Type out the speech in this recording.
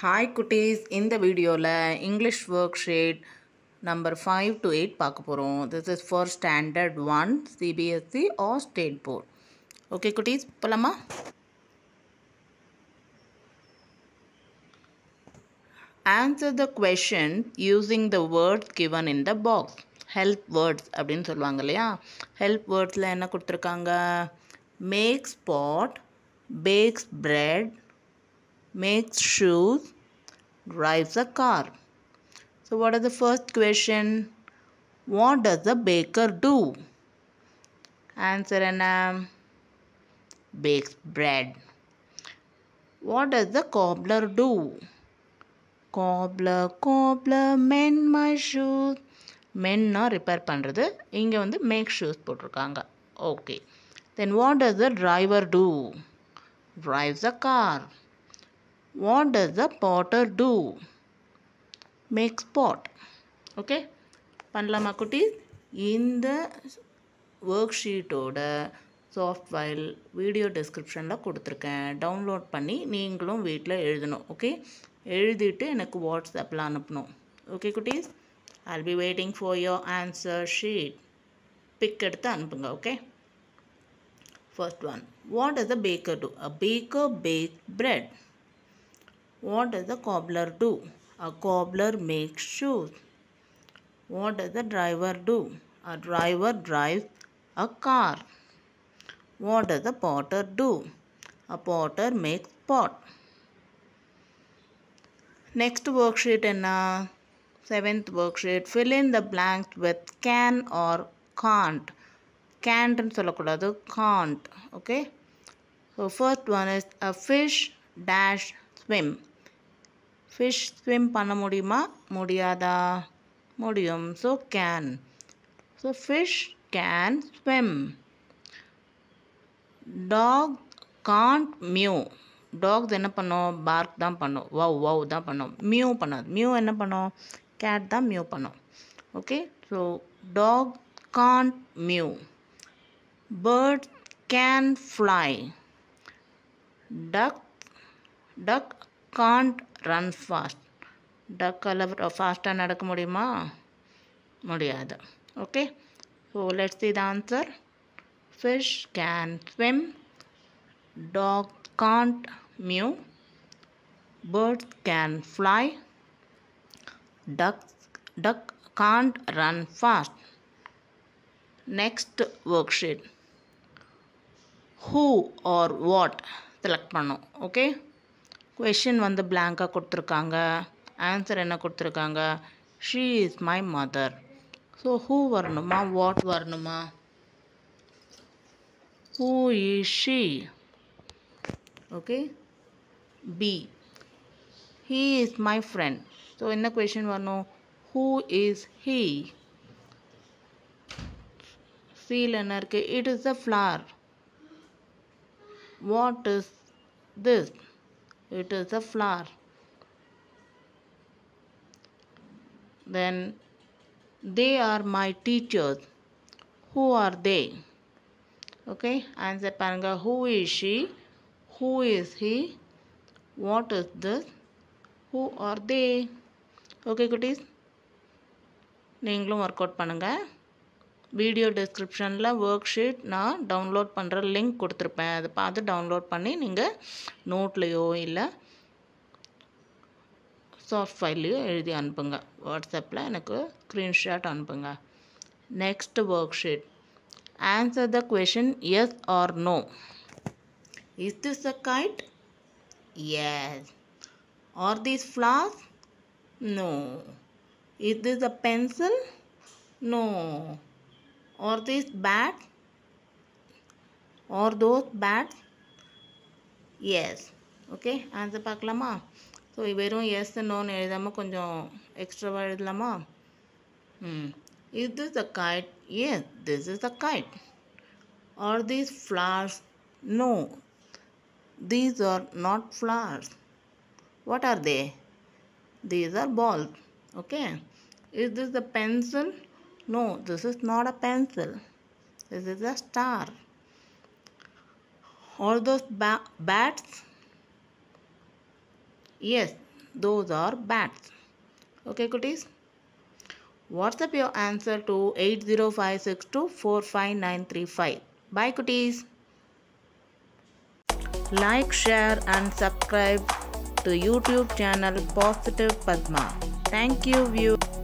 Hi குட்டீஸ் இந்த வீடியோவில் English worksheet number five to eight பார்க்க போகிறோம் this is for standard one CBSE or state board okay குட்டீஸ் போகலாமா answer the question using the words given in the box help words அப்படின்னு சொல்லுவாங்க இல்லையா ஹெல்ப் வேர்ட்ஸில் என்ன கொடுத்துருக்காங்க makes pot bakes bread makes shoes, drives a car. So, what is the first question? What does the baker do? Answer Anam. Bakes bread. What does the cobbler do? Cobbler, cobbler, mend my shoes. மென்னா repair பண்ணுறது இங்கே வந்து make shoes போட்டிருக்காங்க okay then what does the driver do drives a car what does the potter do makes pot okay பண்ணலாமா குட்டீஸ் இந்த work ஷீட்டோட soft file video டிஸ்கிரிப்ஷனில் கொடுத்துருக்கேன் டவுன்லோட் பண்ணி நீங்களும் வீட்டில் எழுதணும் ஓகே எழுதிட்டு எனக்கு வாட்ஸ்அப்பில் அனுப்பணும் ஓகே குட்டீஸ் I be waiting for your answer sheet pic எடுத்து அனுப்புங்க okay first one what is a baker do a baker bake bread What does the cobbler do? A cobbler makes shoes. What does the driver do? A driver drives a car. What does the potter do? A potter makes pot. Next worksheet in a seventh worksheet fill in the blanks with can or can't. Can't சொல்லக்கூடாது can't. Okay. So first one is a fish dash swim. Fish swim பண்ண முடியுமா முடியாதா முடியும் so can so fish can swim dog can't mew dogs என்ன பண்ணோம் park தான் பண்ணோம் வவ் வவ் தான் பண்ணோம் மியூ பண்ணாது மியூ என்ன பண்ணோம் கேட் தான் மியூ பண்ணோம் okay so dog can't mew bird can fly duck duck can't run fast duck allow ஃபாஸ்ட்டாக நடக்க முடியுமா முடியாது okay so let's the the answer fish can swim dog can't mew birds can fly ducks duck can't run fast next worksheet who or what select பண்ணும் okay question வந்து பிளாங்காக கொடுத்துருக்காங்க answer என்ன கொடுத்துருக்காங்க she is my mother so who வரணுமா what வரணுமா who is she okay B he is my friend so என்ன question வரணும் ஹூ இஸ் ஹீ சீல் என்ன இருக்குது it is a flower what is this it is a flower then they are my teachers who are they okay answer panga who is she who is he what is this who are they okay goodies நீங்களும் work out பண்ணுங்கள் video டிஸ்கிரிப்ஷனில் worksheet நான் download பண்ணுற link கொடுத்துருப்பேன் அதை பார்த்து download பண்ணி நீங்கள் நோட்லேயோ இல்லை சாஃப்ட் ஃபைல்லையோ எழுதி அனுப்புங்க வாட்ஸ்அப்பில் எனக்கு ஸ்க்ரீன்ஷாட் அனுப்புங்க next worksheet answer the question yes or no is this a kite yes are these flowers no is this a pencil no or this bat or those bats yes okay answer paakalama so if verum yes no nu ezhudama konjam extra va ezhudalama hmm is this a kite yes this is a kite or these flowers no these are not flowers what are they these are balls okay is this the pencil no, this is not a pencil. This is a star. All those ba bats? Yes, those are bats. Okay, cuties. WhatsApp your answer to 805624595. Bye, cuties. Like, share, and subscribe to YouTube channel Positive Padma. Thank you, viewers.